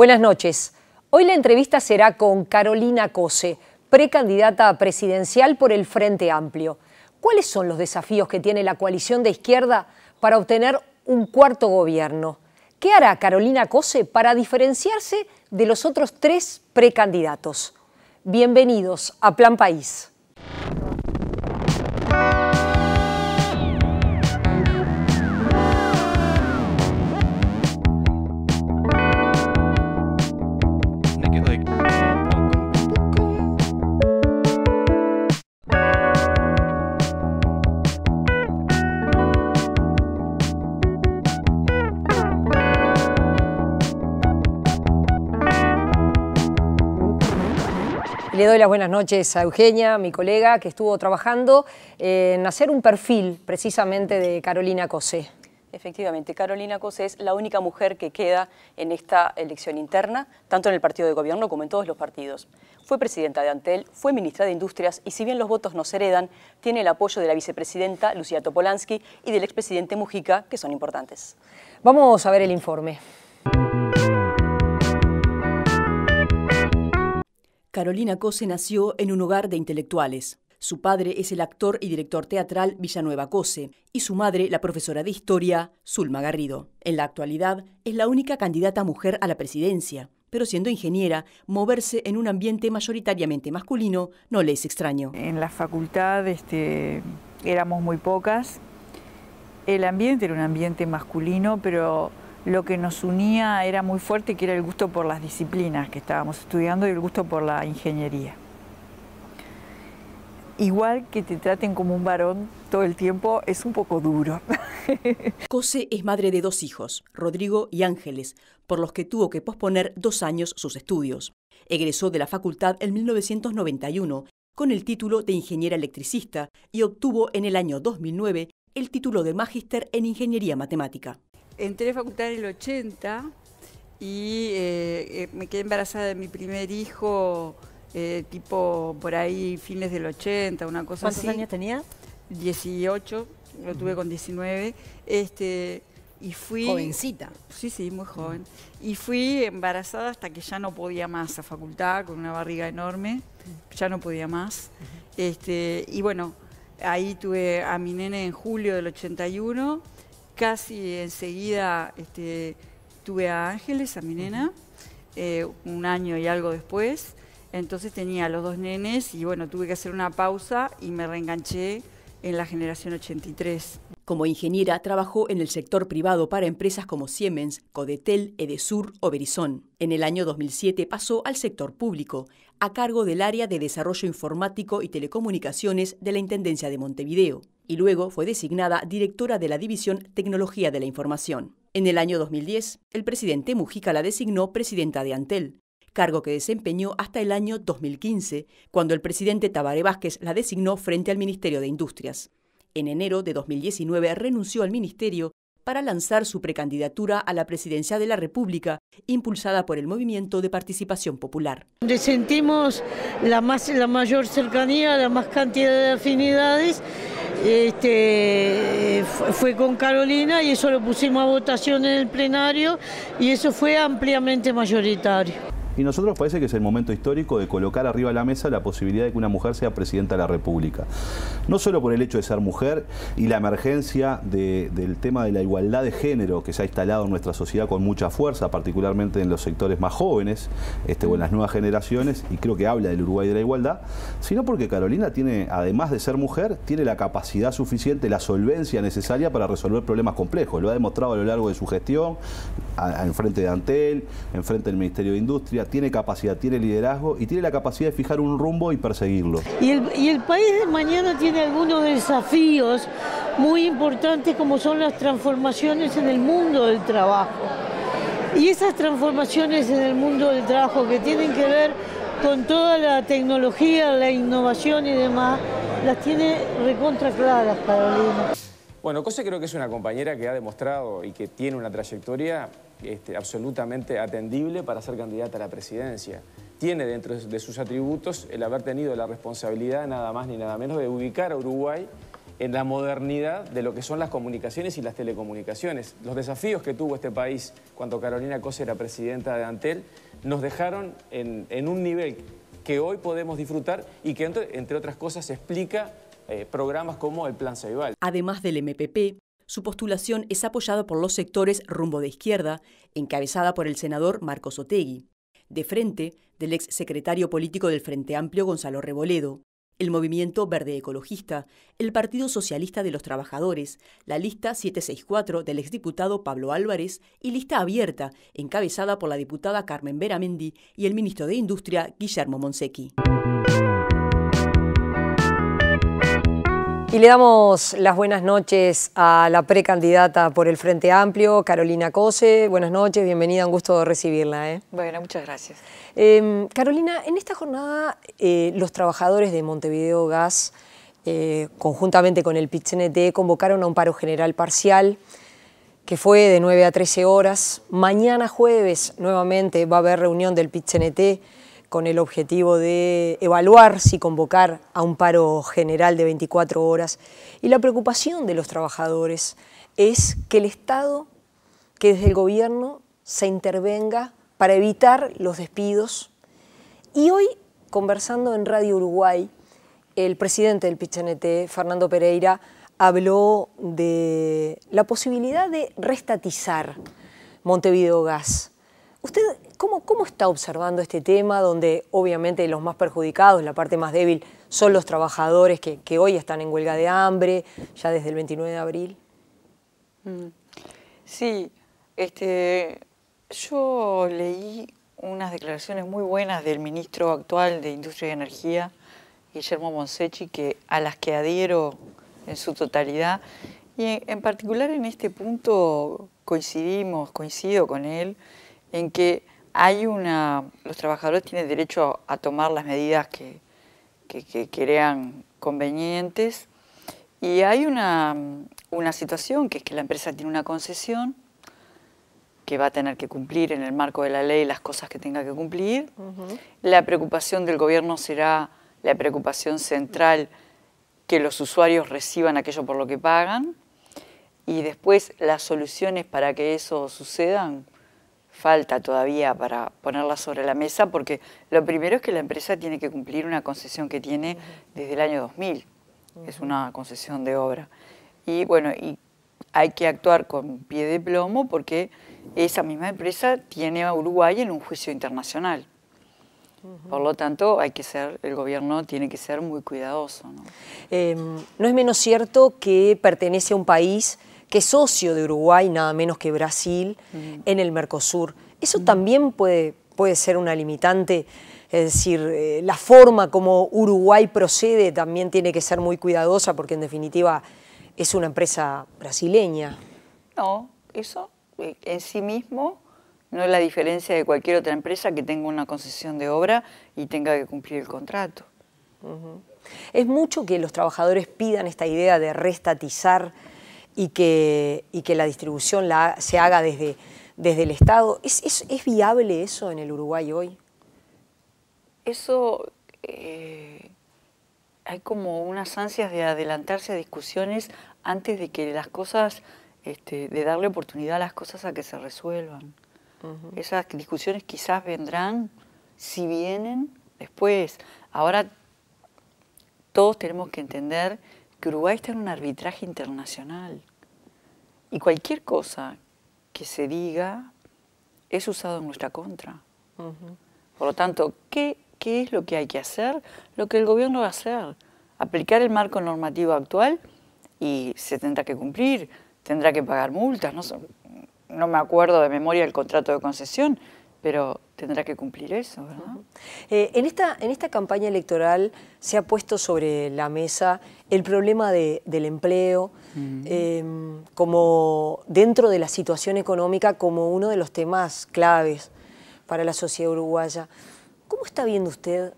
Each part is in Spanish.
Buenas noches. Hoy la entrevista será con Carolina Cose, precandidata presidencial por el Frente Amplio. ¿Cuáles son los desafíos que tiene la coalición de izquierda para obtener un cuarto gobierno? ¿Qué hará Carolina Cose para diferenciarse de los otros tres precandidatos? Bienvenidos a Plan País. Le doy las buenas noches a Eugenia, mi colega, que estuvo trabajando en hacer un perfil precisamente de Carolina Cosé. Efectivamente, Carolina Cosé es la única mujer que queda en esta elección interna, tanto en el partido de gobierno como en todos los partidos. Fue presidenta de Antel, fue ministra de Industrias y si bien los votos no se heredan, tiene el apoyo de la vicepresidenta Lucía Topolansky y del expresidente Mujica, que son importantes. Vamos a ver el informe. Carolina Cose nació en un hogar de intelectuales. Su padre es el actor y director teatral Villanueva Cose y su madre la profesora de historia Zulma Garrido. En la actualidad es la única candidata mujer a la presidencia, pero siendo ingeniera, moverse en un ambiente mayoritariamente masculino no le es extraño. En la facultad este, éramos muy pocas. El ambiente era un ambiente masculino, pero lo que nos unía era muy fuerte, que era el gusto por las disciplinas que estábamos estudiando y el gusto por la ingeniería. Igual que te traten como un varón todo el tiempo es un poco duro. Cose es madre de dos hijos, Rodrigo y Ángeles, por los que tuvo que posponer dos años sus estudios. Egresó de la facultad en 1991 con el título de ingeniera electricista y obtuvo en el año 2009 el título de magíster en ingeniería matemática entré a facultad en el 80 y eh, eh, me quedé embarazada de mi primer hijo, eh, tipo por ahí fines del 80, una cosa así. ¿Cuántos años tenía? 18, lo tuve con 19. Este, y fui... Jovencita. Sí, sí, muy joven. Y fui embarazada hasta que ya no podía más a facultad, con una barriga enorme, ya no podía más. Este, y bueno, ahí tuve a mi nene en julio del 81 casi enseguida este, tuve a Ángeles, a mi nena, eh, un año y algo después. Entonces tenía los dos nenes y bueno, tuve que hacer una pausa y me reenganché en la generación 83. Como ingeniera, trabajó en el sector privado para empresas como Siemens, Codetel, Edesur o Berizón. En el año 2007 pasó al sector público, a cargo del área de desarrollo informático y telecomunicaciones de la Intendencia de Montevideo y luego fue designada directora de la División Tecnología de la Información. En el año 2010, el presidente Mujica la designó presidenta de Antel, cargo que desempeñó hasta el año 2015, cuando el presidente Tabaré Vázquez la designó frente al Ministerio de Industrias. En enero de 2019 renunció al ministerio para lanzar su precandidatura a la presidencia de la República, impulsada por el Movimiento de Participación Popular. Donde sentimos la, más, la mayor cercanía, la más cantidad de afinidades este, fue con Carolina y eso lo pusimos a votación en el plenario y eso fue ampliamente mayoritario. Y nosotros parece que es el momento histórico de colocar arriba de la mesa la posibilidad de que una mujer sea presidenta de la República. No solo por el hecho de ser mujer y la emergencia del tema de la igualdad de género que se ha instalado en nuestra sociedad con mucha fuerza, particularmente en los sectores más jóvenes este, o en las nuevas generaciones, y creo que habla del Uruguay de la igualdad, sino porque Carolina tiene, además de ser mujer, tiene la capacidad suficiente, la solvencia necesaria para resolver problemas complejos. Lo ha demostrado a lo largo de su gestión, ...enfrente de Antel, enfrente del Ministerio de Industria, tiene capacidad, tiene liderazgo y tiene la capacidad de fijar un rumbo y perseguirlo. Y el, y el país de mañana tiene algunos desafíos muy importantes como son las transformaciones en el mundo del trabajo. Y esas transformaciones en el mundo del trabajo que tienen que ver con toda la tecnología, la innovación y demás, las tiene recontra claras, Carolina. Bueno, Cosa creo que es una compañera que ha demostrado y que tiene una trayectoria este, absolutamente atendible para ser candidata a la presidencia. Tiene dentro de sus atributos el haber tenido la responsabilidad, nada más ni nada menos, de ubicar a Uruguay en la modernidad de lo que son las comunicaciones y las telecomunicaciones. Los desafíos que tuvo este país cuando Carolina Cosa era presidenta de Antel nos dejaron en, un nivel que hoy podemos disfrutar y que, entre, otras cosas, explica eh, programas como el Plan Ceibal. Además del MPP, su postulación es apoyada por los sectores rumbo de izquierda, encabezada por el senador Marcos Otegui, de frente del ex secretario político del Frente Amplio Gonzalo Reboledo, el Movimiento Verde Ecologista, el Partido Socialista de los Trabajadores, la lista 764 del exdiputado Pablo Álvarez y lista abierta, encabezada por la diputada Carmen Beramendi y el ministro de Industria Guillermo Monsequi. Y le damos las buenas noches a la precandidata por el Frente Amplio, Carolina Cose. Buenas noches, bienvenida, un gusto recibirla. ¿eh? Bueno, muchas gracias. Em, Carolina, en esta jornada eh, los trabajadores de Montevideo Gas, eh, conjuntamente con el PITCNT, convocaron a un paro general parcial que fue de 9 a 13 horas. Mañana jueves, nuevamente, va a haber reunión del PITCNT con el objetivo de evaluar si convocar a un paro general de 24 horas. Y la preocupación de los trabajadores es que el Estado, que desde el gobierno se intervenga para evitar los despidos. Y hoy, conversando en Radio Uruguay, el presidente del Pichanete, Fernando Pereira, habló de la posibilidad de restatizar Montevideo Gas. ¿Usted cómo, cómo está observando este tema donde obviamente los más perjudicados, la parte más débil, son los trabajadores que, hoy están en huelga de hambre, ya desde el 29 de abril? Mm. Sí, este, yo leí unas declaraciones muy buenas del ministro actual de Industria y Energía, Guillermo Monsechi, que, a las que adhiero en su totalidad. Y en, en particular en este punto coincidimos, coincido con él, en que hay una, los trabajadores tienen derecho a, tomar las medidas que, crean convenientes y hay una, situación que es que la empresa tiene una concesión que va a tener que cumplir en el marco de la ley las cosas que tenga que cumplir. La preocupación del gobierno será la preocupación central que los usuarios reciban aquello por lo que pagan y después las soluciones para que eso sucedan falta todavía para ponerla sobre la mesa, porque lo primero es que la empresa tiene que cumplir una concesión que tiene desde el año 2000, es una concesión de obra. Y bueno, y hay que actuar con pie de plomo porque esa misma empresa tiene a Uruguay en un juicio internacional. Por lo tanto, hay que ser, el gobierno tiene que ser muy cuidadoso. no em, es menos cierto que pertenece a un país que es socio de Uruguay, nada menos que Brasil, mm. en el Mercosur. Eso mm. también puede, puede ser una limitante, es decir, eh, la forma como Uruguay procede también tiene que ser muy cuidadosa porque en definitiva es una empresa brasileña. No, eso eh, en sí mismo no es la diferencia de cualquier otra empresa que tenga una concesión de obra y tenga que cumplir el contrato. Es mucho que los trabajadores pidan esta idea de restatizar y que, y que la distribución la, se haga desde, desde el Estado. ¿Es, viable eso en el Uruguay hoy? Eso... Eh, hay como unas ansias de adelantarse a discusiones antes de que las cosas, este, de darle oportunidad a las cosas a que se resuelvan. Esas discusiones quizás vendrán, si vienen, después. Ahora todos tenemos que entender que Uruguay está en un arbitraje internacional y cualquier cosa que se diga es usado en nuestra contra. Por lo tanto, ¿qué, es lo que hay que hacer? Lo que el gobierno va a hacer, aplicar el marco normativo actual y se tendrá que cumplir, tendrá que pagar multas, no, no me acuerdo de memoria el contrato de concesión, pero tendrá que cumplir eso. ¿verdad? Eh, en, esta, campaña electoral se ha puesto sobre la mesa el problema del empleo, em, como dentro de la situación económica, como uno de los temas claves para la sociedad uruguaya. ¿Cómo está viendo usted,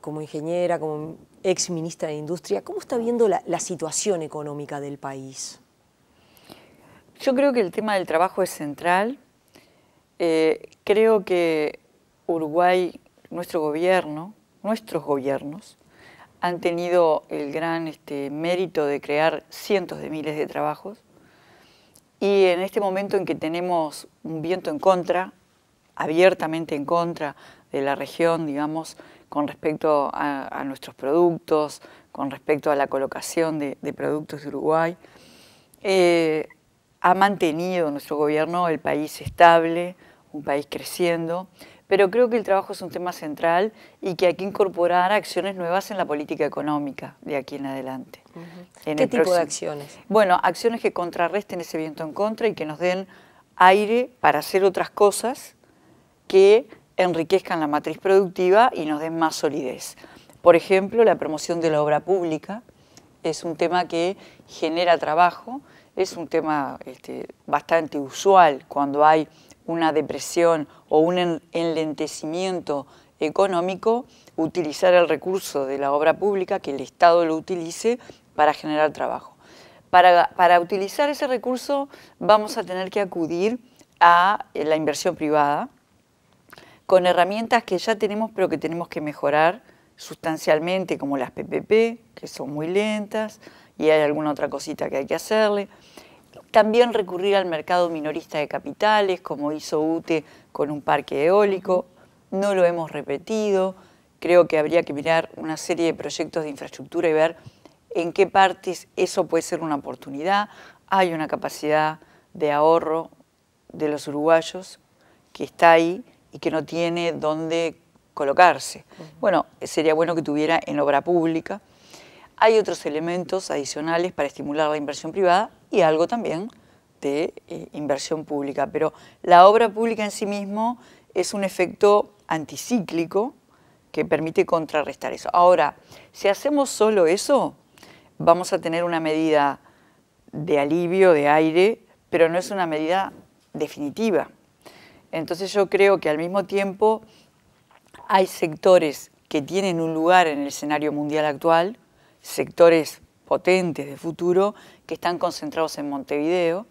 como ingeniera, como ex ministra de Industria, cómo está viendo la situación económica del país? Yo creo que el tema del trabajo es central eh, creo que Uruguay, nuestro gobierno, nuestros gobiernos, han tenido el gran este, mérito de crear cientos de miles de trabajos y en este momento en que tenemos un viento en contra, abiertamente en contra de la región, digamos, con respecto a, nuestros productos, con respecto a la colocación de, productos de Uruguay, eh, ha mantenido nuestro gobierno el país estable, un país creciendo, pero creo que el trabajo es un tema central y que hay que incorporar acciones nuevas en la política económica de aquí en adelante. ¿Qué tipo de acciones? Bueno, acciones que contrarresten ese viento en contra y que nos den aire para hacer otras cosas que enriquezcan la matriz productiva y nos den más solidez. Por ejemplo, la promoción de la obra pública es un tema que genera trabajo, es un tema este, bastante usual cuando hay una depresión o un enlentecimiento económico, utilizar el recurso de la obra pública, que el Estado lo utilice para generar trabajo. Para, para utilizar ese recurso vamos a tener que acudir a eh, la inversión privada con herramientas que ya tenemos pero que tenemos que mejorar sustancialmente como las PPP, que son muy lentas y hay alguna otra cosita que hay que hacerle. También recurrir al mercado minorista de capitales, como hizo UTE con un parque eólico. No lo hemos repetido. Creo que habría que mirar una serie de proyectos de infraestructura y ver en qué partes eso puede ser una oportunidad. Hay una capacidad de ahorro de los uruguayos que está ahí y que no tiene dónde colocarse. Bueno, sería bueno que tuviera en obra pública. Hay otros elementos adicionales para estimular la inversión privada y algo también de eh, inversión pública, pero la obra pública en sí mismo es un efecto anticíclico que permite contrarrestar eso. Ahora, si hacemos solo eso, vamos a tener una medida de alivio, de aire, pero no es una medida definitiva. Entonces yo creo que al mismo tiempo hay sectores que tienen un lugar en el escenario mundial actual, sectores potentes de futuro que están concentrados en Montevideo,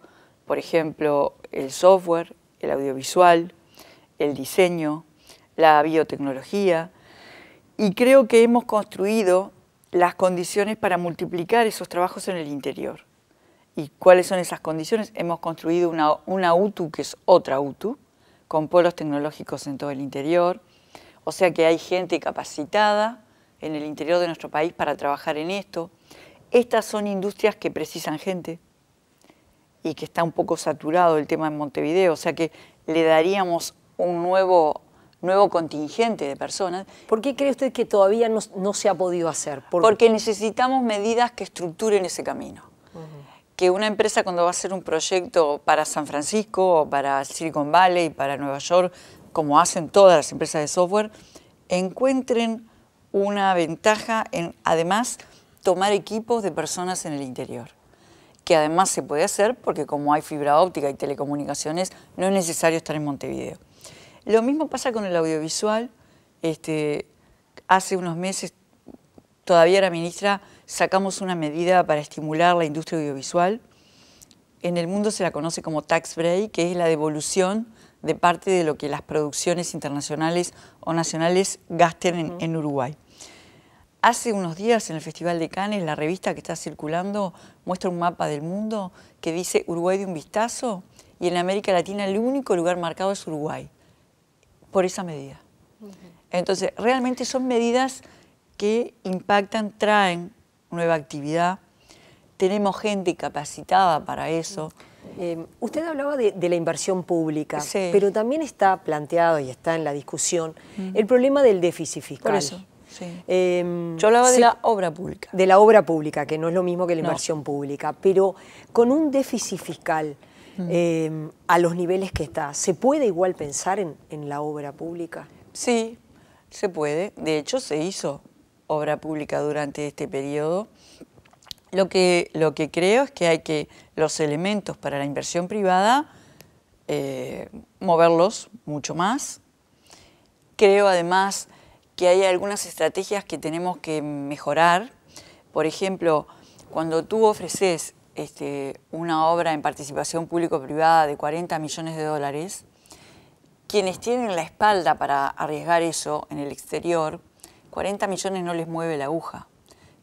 por ejemplo, el software, el audiovisual, el diseño, la biotecnología, y creo que hemos construido las condiciones para multiplicar esos trabajos en el interior. ¿Y cuáles son esas condiciones? Hemos construido una, UTU que es otra UTU, con polos tecnológicos en todo el interior, o sea que hay gente capacitada, en el interior de nuestro país para trabajar en esto. Estas son industrias que precisan gente y que está un poco saturado el tema en Montevideo, o sea que le daríamos un nuevo, nuevo contingente de personas. ¿Por qué cree usted que todavía no, se ha podido hacer? Porque necesitamos medidas que estructuren ese camino. Que una empresa cuando va a hacer un proyecto para San Francisco, o para Silicon Valley, para Nueva York, como hacen todas las empresas de software, encuentren una ventaja en, además, tomar equipos de personas en el interior, que además se puede hacer porque como hay fibra óptica y telecomunicaciones, no es necesario estar en Montevideo. Lo mismo pasa con el audiovisual. Este, hace unos meses, todavía era ministra, sacamos una medida para estimular la industria audiovisual. En el mundo se la conoce como tax break, que es la devolución de parte de lo que las producciones internacionales o nacionales gasten en, Uruguay. Hace unos días en el Festival de Cannes, la revista que está circulando muestra un mapa del mundo que dice Uruguay de un vistazo y en América Latina el único lugar marcado es Uruguay, por esa medida. Entonces, realmente son medidas que impactan, traen nueva actividad, tenemos gente capacitada para eso. Eh, usted hablaba de, la inversión pública, pero también está planteado y está en la discusión el problema del déficit fiscal. Eh, Yo hablaba de la obra pública. De la obra pública, que no es lo mismo que la inversión pública, pero con un déficit fiscal mm. eh, a los niveles que está, ¿se puede igual pensar en la obra pública? Sí, se puede. De hecho, se hizo obra pública durante este periodo lo que, lo que creo es que hay que los elementos para la inversión privada eh, moverlos mucho más. Creo además que hay algunas estrategias que tenemos que mejorar. Por ejemplo, cuando tú ofreces este, una obra en participación público-privada de 40 millones de dólares, quienes tienen la espalda para arriesgar eso en el exterior, 40 millones no les mueve la aguja.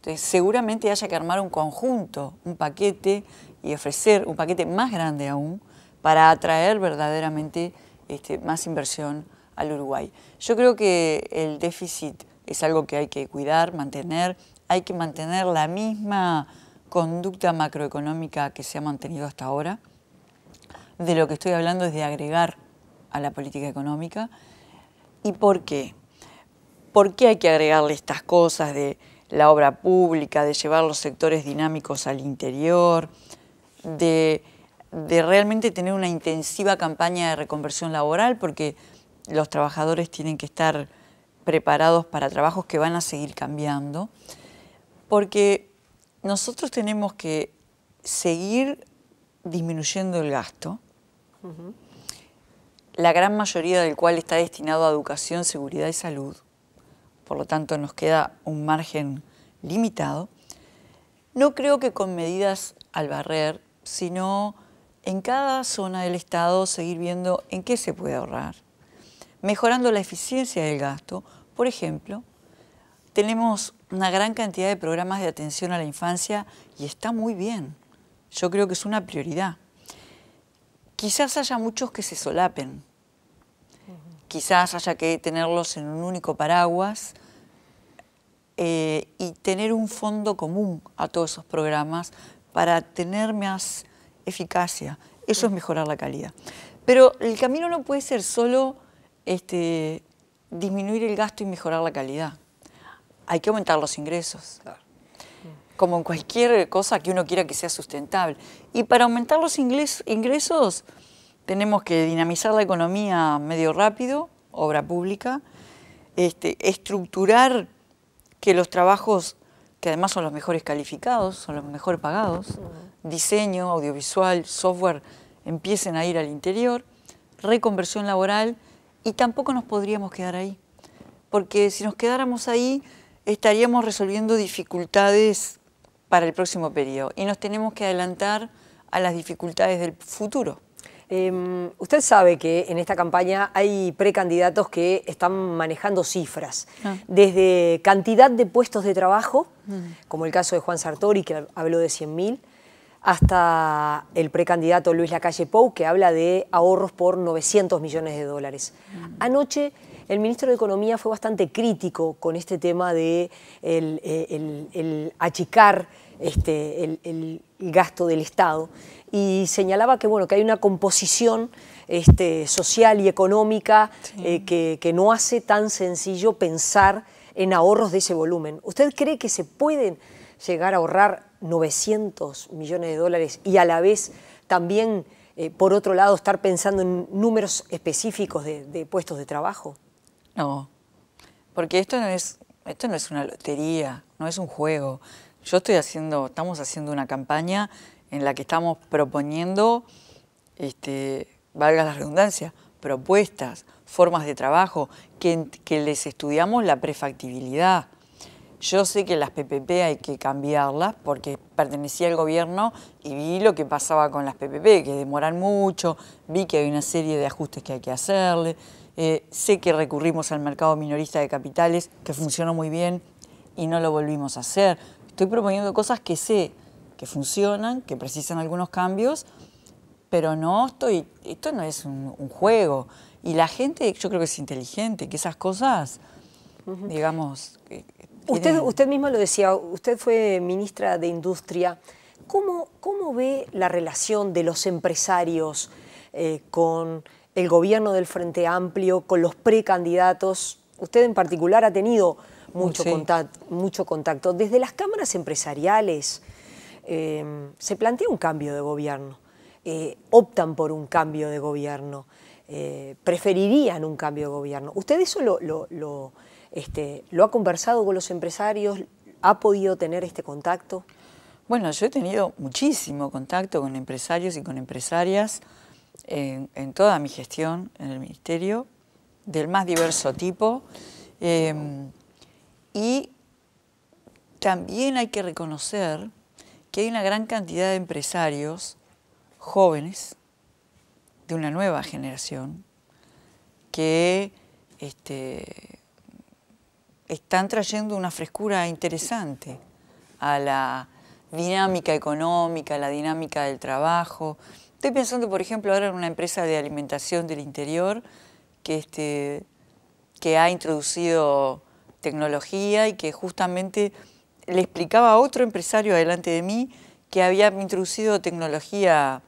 Este, seguramente haya que armar un conjunto, un paquete y ofrecer un paquete más grande aún para atraer verdaderamente este, más inversión al Uruguay. Yo creo que el déficit es algo que hay que cuidar, mantener, hay que mantener la misma conducta macroeconómica que se ha mantenido hasta ahora. De lo que estoy hablando es de agregar a la política económica. ¿Y por qué? ¿Por qué hay que agregarle estas cosas de la obra pública, de llevar los sectores dinámicos al interior, de, realmente tener una intensiva campaña de reconversión laboral porque los trabajadores tienen que estar preparados para trabajos que van a seguir cambiando, porque nosotros tenemos que seguir disminuyendo el gasto, la gran mayoría del cual está destinado a educación, seguridad y salud, por lo tanto nos queda un margen limitado, no creo que con medidas al barrer, sino en cada zona del Estado seguir viendo en qué se puede ahorrar, mejorando la eficiencia del gasto. Por ejemplo, tenemos una gran cantidad de programas de atención a la infancia y está muy bien. Yo creo que es una prioridad. Quizás haya muchos que se solapen, quizás haya que tenerlos en un único paraguas eh, y tener un fondo común a todos esos programas para tener más eficacia. Eso es mejorar la calidad. Pero el camino no puede ser solo este, disminuir el gasto y mejorar la calidad. Hay que aumentar los ingresos. Como en cualquier cosa que uno quiera que sea sustentable. Y para aumentar los ingresos tenemos que dinamizar la economía medio rápido, obra pública, este, estructurar que los trabajos, que además son los mejores calificados, son los mejor pagados, diseño, audiovisual, software, empiecen a ir al interior, reconversión laboral, y tampoco nos podríamos quedar ahí, porque si nos quedáramos ahí estaríamos resolviendo dificultades para el próximo periodo y nos tenemos que adelantar a las dificultades del futuro. Em, usted sabe que en esta campaña hay precandidatos que están manejando cifras, ah. desde cantidad de puestos de trabajo, mm. como el caso de Juan Sartori, que habló de 100.000, hasta el precandidato Luis Lacalle Pou, que habla de ahorros por 900 millones de dólares. Mm. Anoche el ministro de Economía fue bastante crítico con este tema de el, eh, el, el achicar este, el, gasto del Estado. Y señalaba que, bueno, que hay una composición este, social y económica eh, que, no hace tan sencillo pensar en ahorros de ese volumen. ¿Usted cree que se pueden llegar a ahorrar 900 millones de dólares y a la vez también, eh, por otro lado, estar pensando en números específicos de, de, puestos de trabajo? No, porque esto no, es, esto no es una lotería, no es un juego. Yo estoy haciendo, estamos haciendo una campaña en la que estamos proponiendo, este, valga la redundancia, propuestas, formas de trabajo, que, les estudiamos la prefactibilidad. Yo sé que las PPP hay que cambiarlas porque pertenecía al gobierno y vi lo que pasaba con las PPP, que demoran mucho, vi que hay una serie de ajustes que hay que hacerle, eh, sé que recurrimos al mercado minorista de capitales, que funcionó muy bien y no lo volvimos a hacer. Estoy proponiendo cosas que sé que funcionan, que precisan algunos cambios, pero no estoy, esto no es un, juego. Y la gente, yo creo que es inteligente, que esas cosas, digamos... Usted, usted mismo lo decía, usted fue ministra de Industria. ¿Cómo, cómo ve la relación de los empresarios eh, con el gobierno del Frente Amplio, con los precandidatos? Usted en particular ha tenido mucho, contacto, Desde las cámaras empresariales eh, se plantea un cambio de gobierno, eh, optan por un cambio de gobierno, eh, preferirían un cambio de gobierno. ¿Usted eso lo, este, lo, ha conversado con los empresarios? ¿Ha podido tener este contacto? Bueno, yo he tenido muchísimo contacto con empresarios y con empresarias en, toda mi gestión en el Ministerio, del más diverso tipo. Y también hay que reconocer que hay una gran cantidad de empresarios jóvenes de una nueva generación que este, están trayendo una frescura interesante a la dinámica económica, a la dinámica del trabajo. Estoy pensando, por ejemplo, ahora en una empresa de alimentación del interior que, este, que ha introducido tecnología y que justamente le explicaba a otro empresario adelante de mí que había introducido tecnología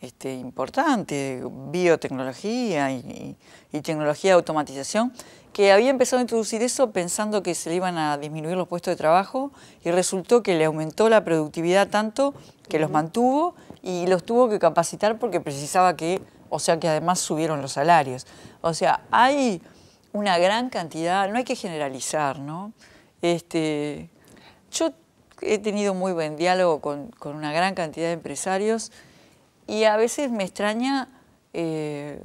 este, importante, biotecnología y, y, tecnología de automatización, que había empezado a introducir eso pensando que se le iban a disminuir los puestos de trabajo y resultó que le aumentó la productividad tanto que los mantuvo y los tuvo que capacitar porque precisaba que, o sea que además subieron los salarios. O sea, hay una gran cantidad, no hay que generalizar, ¿no? Este, yo he tenido muy buen diálogo con, con una gran cantidad de empresarios y a veces me extraña eh,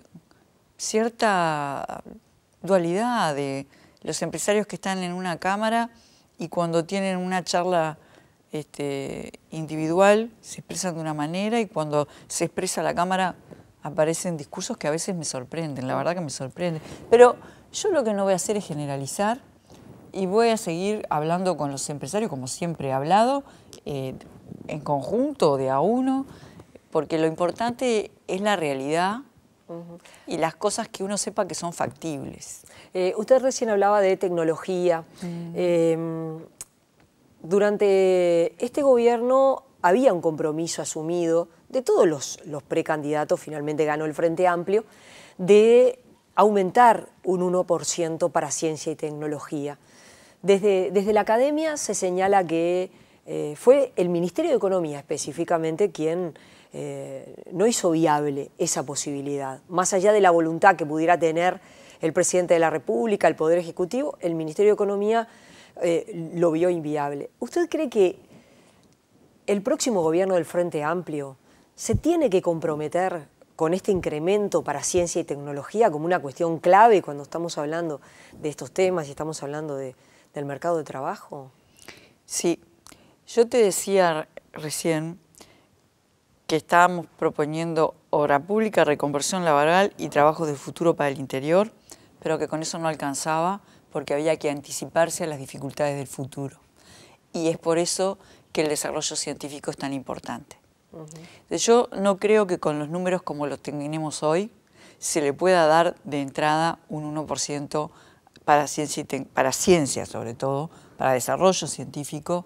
cierta dualidad de los empresarios que están en una cámara y cuando tienen una charla este, individual se expresan de una manera y cuando se expresa la cámara aparecen discursos que a veces me sorprenden, la verdad que me sorprende... Pero yo lo que no voy a hacer es generalizar y voy a seguir hablando con los empresarios como siempre he hablado, eh, en conjunto, de a uno, porque lo importante es la realidad y las cosas que uno sepa que son factibles. Eh, usted recién hablaba de tecnología. Mm. Em, durante este gobierno había un compromiso asumido de todos los precandidatos, finalmente ganó el Frente Amplio, de aumentar un 1% para ciencia y tecnología. Desde, desde la academia se señala que eh, fue el Ministerio de Economía específicamente quien eh, no hizo viable esa posibilidad. Más allá de la voluntad que pudiera tener el presidente de la República, el Poder Ejecutivo, el Ministerio de Economía eh, lo vio inviable. ¿Usted cree que el próximo gobierno del Frente Amplio se tiene que comprometer con este incremento para ciencia y tecnología como una cuestión clave cuando estamos hablando de estos temas y estamos hablando del mercado de trabajo? Sí, yo te decía recién que estábamos proponiendo obra pública, reconversión laboral y trabajos de futuro para el interior, pero que con eso no alcanzaba porque había que anticiparse a las dificultades del futuro. Y es por eso que el desarrollo científico es tan importante. Yo no creo que con los números como los tenemos hoy se le pueda dar de entrada un 1% para ciencia, para ciencia sobre todo, para desarrollo científico,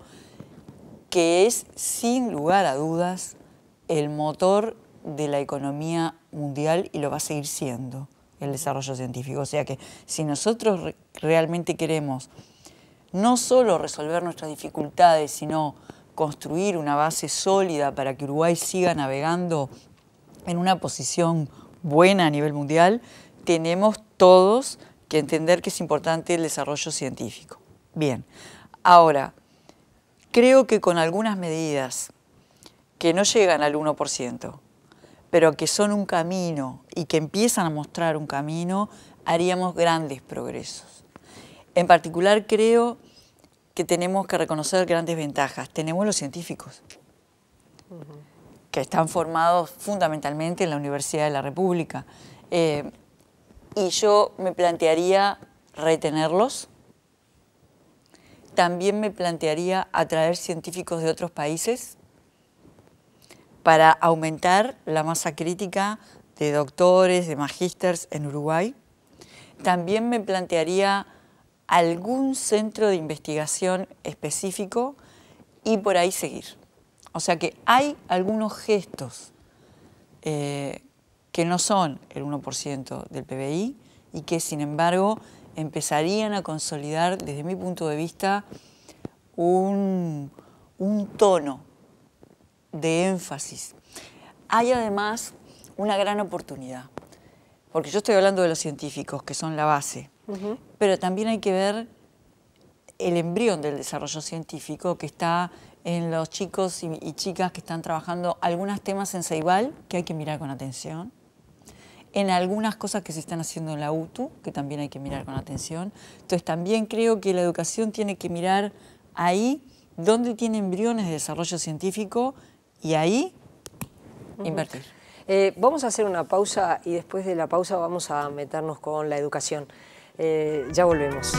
que es sin lugar a dudas el motor de la economía mundial y lo va a seguir siendo el desarrollo científico. O sea que si nosotros realmente queremos no solo resolver nuestras dificultades, sino construir una base sólida para que Uruguay siga navegando en una posición buena a nivel mundial, tenemos todos que entender que es importante el desarrollo científico. Bien, ahora, creo que con algunas medidas que no llegan al 1%, pero que son un camino y que empiezan a mostrar un camino, haríamos grandes progresos. En particular creo que tenemos que reconocer grandes ventajas. Tenemos los científicos, que están formados fundamentalmente en la Universidad de la República. Eh, y yo me plantearía retenerlos. También me plantearía atraer científicos de otros países para aumentar la masa crítica de doctores, de magísters en Uruguay. También me plantearía algún centro de investigación específico y por ahí seguir. O sea que hay algunos gestos eh, que no son el 1% del PBI y que sin embargo empezarían a consolidar desde mi punto de vista un tono de énfasis. Hay además una gran oportunidad, porque yo estoy hablando de los científicos, que son la base, pero también hay que ver el embrión del desarrollo científico que está en los chicos y, chicas que están trabajando algunos temas en Ceibal que hay que mirar con atención, en algunas cosas que se están haciendo en la UTU, que también hay que mirar con atención. Entonces también creo que la educación tiene que mirar ahí dónde tiene embriones de desarrollo científico y ahí invertir. Eh, vamos a hacer una pausa y después de la pausa vamos a meternos con la educación. Eh, ya volvemos.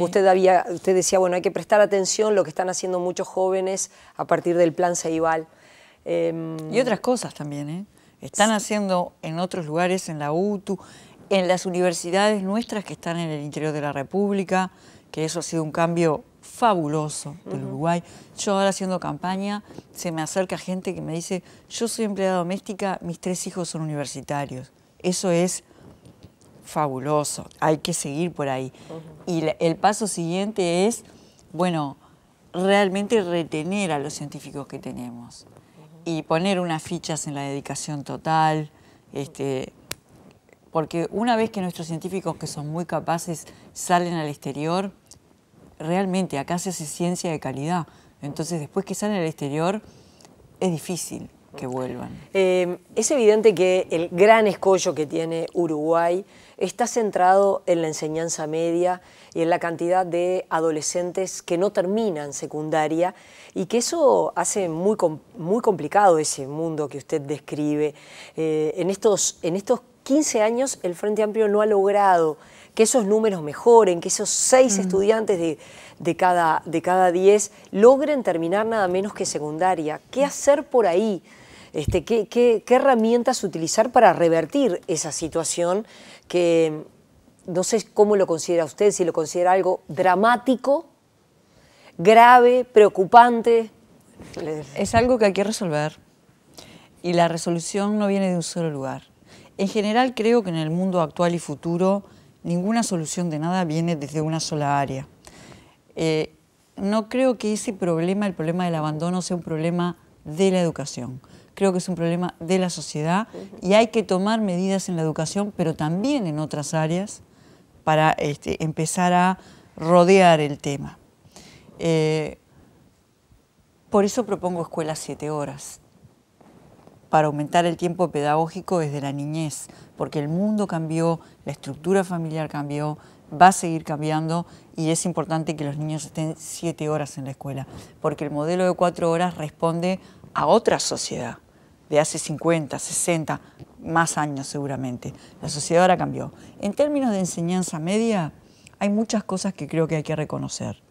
Usted, decía, bueno, hay que prestar atención lo que están haciendo muchos jóvenes a partir del plan Ceibal. Em, y otras cosas también, ¿eh? Están haciendo en otros lugares, en la UTU, en las universidades nuestras que están en el interior de la República, que eso ha sido un cambio fabuloso del Uruguay. Yo ahora haciendo campaña, se me acerca gente que me dice, yo soy empleada doméstica, mis tres hijos son universitarios. Eso es fabuloso, hay que seguir por ahí. Y el paso siguiente es, bueno, realmente retener a los científicos que tenemos y poner unas fichas en la dedicación total, este, porque una vez que nuestros científicos, que son muy capaces, salen al exterior, realmente acá se hace ciencia de calidad. Entonces, después que salen al exterior, es difícil que vuelvan. Em, es evidente que el gran escollo que tiene Uruguay está centrado en la enseñanza media y en la cantidad de adolescentes que no terminan secundaria y que eso hace muy, muy complicado ese mundo que usted describe. Eh, en, estos, en estos 15 años el Frente Amplio no ha logrado que esos números mejoren, que esos seis estudiantes de, de, cada, diez logren terminar nada menos que secundaria. ¿Qué hacer por ahí? Este, qué herramientas utilizar para revertir esa situación que no sé cómo lo considera usted, si lo considera algo dramático, grave, preocupante. Es algo que hay que resolver y la resolución no viene de un solo lugar. En general creo que en el mundo actual y futuro ninguna solución de nada viene desde una sola área. Eh, no creo que ese problema, el problema del abandono, sea un problema de la educación. Creo que es un problema de la sociedad y hay que tomar medidas en la educación, pero también en otras áreas, para este, empezar a rodear el tema. Eh, por eso propongo escuelas siete horas para aumentar el tiempo pedagógico desde la niñez, porque el mundo cambió, la estructura familiar cambió, va a seguir cambiando y es importante que los niños estén siete horas en la escuela, porque el modelo de cuatro horas responde a otra sociedad de hace 50, 60, más años seguramente. La sociedad ahora cambió. En términos de enseñanza media, hay muchas cosas que creo que hay que reconocer.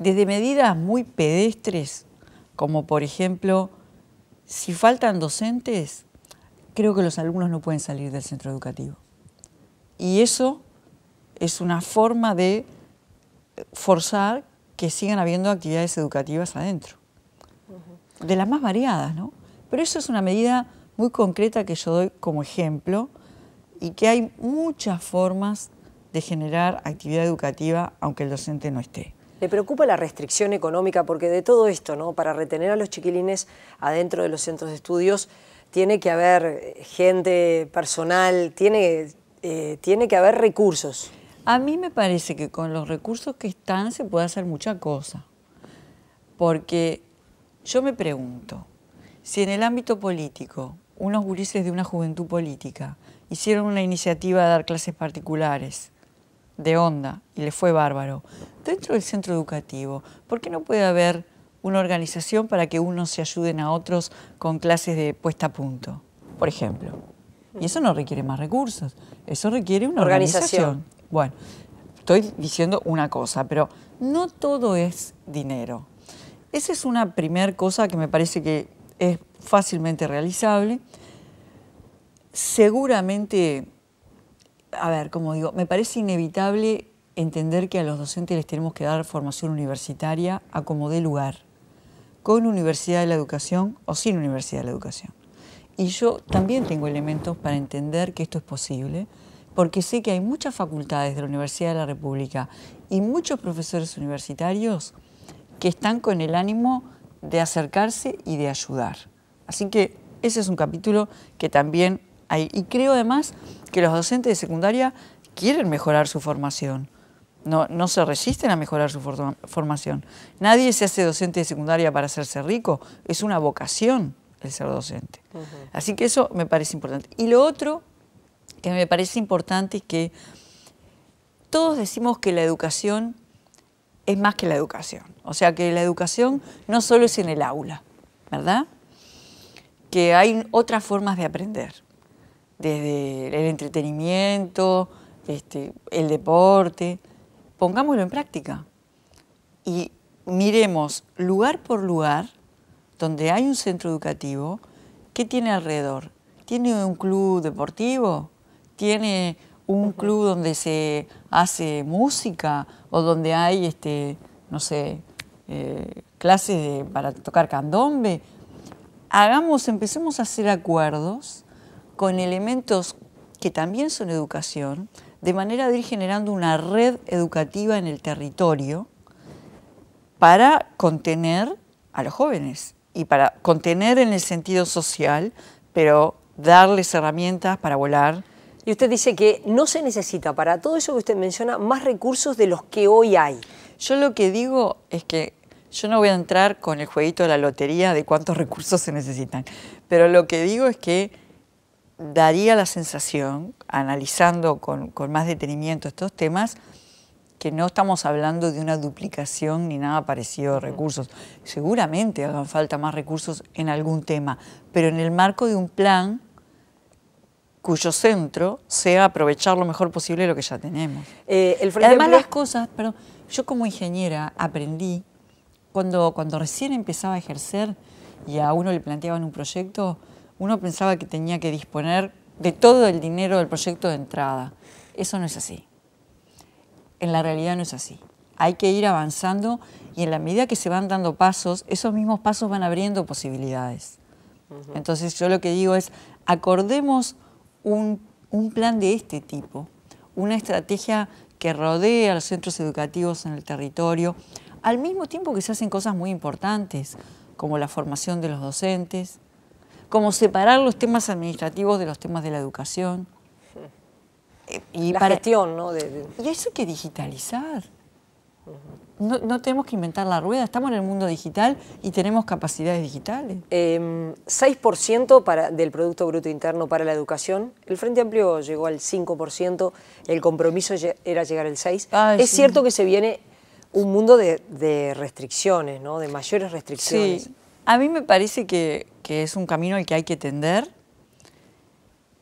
Desde medidas muy pedestres, como por ejemplo si faltan docentes, creo que los alumnos no pueden salir del centro educativo. Y eso es una forma de forzar que sigan habiendo actividades educativas adentro, de las más variadas, ¿no? Pero eso es una medida muy concreta que yo doy como ejemplo y que hay muchas formas de generar actividad educativa aunque el docente no esté. ¿Le preocupa la restricción económica? Porque de todo esto, ¿no? Para retener a los chiquilines adentro de los centros de estudios, tiene que haber gente, personal, tiene, eh, tiene que haber recursos. A mí me parece que con los recursos que están se puede hacer mucha cosa. Porque yo me pregunto, si en el ámbito político unos gurises de una juventud política hicieron una iniciativa de dar clases particulares, de onda y le fue bárbaro, dentro del centro educativo, ¿por qué no puede haber una organización para que unos se ayuden a otros con clases de puesta a punto, por ejemplo? Y eso no requiere más recursos, eso requiere una organización. Bueno, estoy diciendo una cosa, pero no todo es dinero. Esa es una primera cosa que me parece que es fácilmente realizable. Seguramente a ver, como digo, me parece inevitable entender que a los docentes les tenemos que dar formación universitaria a como dé lugar, con Universidad de la Educación o sin Universidad de la Educación. Y yo también tengo elementos para entender que esto es posible, porque sé que hay muchas facultades de la Universidad de la República y muchos profesores universitarios que están con el ánimo de acercarse y de ayudar. Así que ese es un capítulo que también y creo además que los docentes de secundaria quieren mejorar su formación. No, se resisten a mejorar su formación. Nadie se hace docente de secundaria para hacerse rico, es una vocación el ser docente. Así que eso me parece importante. Y lo otro que me parece importante es que todos decimos que la educación es más que la educación. O sea, que la educación no solo es en el aula, ¿verdad? Que hay otras formas de aprender desde el entretenimiento, este, el deporte, pongámoslo en práctica y miremos lugar por lugar donde hay un centro educativo, ¿qué tiene alrededor? ¿Tiene un club deportivo? ¿Tiene un club donde se hace música o donde hay, este, no sé, eh, clases para tocar candombe? Hagamos, empecemos a hacer acuerdos con elementos que también son educación, de manera de ir generando una red educativa en el territorio para contener a los jóvenes y para contener en el sentido social, pero darles herramientas para volar. Y usted dice que no se necesita para todo eso que usted menciona más recursos de los que hoy hay. Yo lo que digo es que yo no voy a entrar con el jueguito de la lotería de cuántos recursos se necesitan, pero lo que digo es que daría la sensación, analizando con, más detenimiento estos temas, que no estamos hablando de una duplicación ni nada parecido de recursos. Seguramente hagan falta más recursos en algún tema, pero en el marco de un plan cuyo centro sea aprovechar lo mejor posible lo que ya tenemos. Eh, además las cosas, yo como ingeniera aprendí, cuando, cuando recién empezaba a ejercer y a uno le planteaban un proyecto, uno pensaba que tenía que disponer de todo el dinero del proyecto de entrada. Eso no es así. En la realidad no es así. Hay que ir avanzando y en la medida que se van dando pasos, esos mismos pasos van abriendo posibilidades. Entonces yo lo que digo es, acordemos un, un plan de este tipo, una estrategia que rodee a los centros educativos en el territorio, al mismo tiempo que se hacen cosas muy importantes, como la formación de los docentes, como separar los temas administrativos de los temas de la educación. Y la gestión, ¿no? Y eso hay que digitalizar. no, tenemos que inventar la rueda, estamos en el mundo digital y tenemos capacidades digitales. 6% em, para, del Producto Bruto Interno para la educación, el Frente Amplio llegó al 5%, el compromiso era llegar al 6%. es cierto que se viene un mundo de, restricciones, ¿no? de mayores restricciones. Sí. A mí me parece que, es un camino al que hay que tender,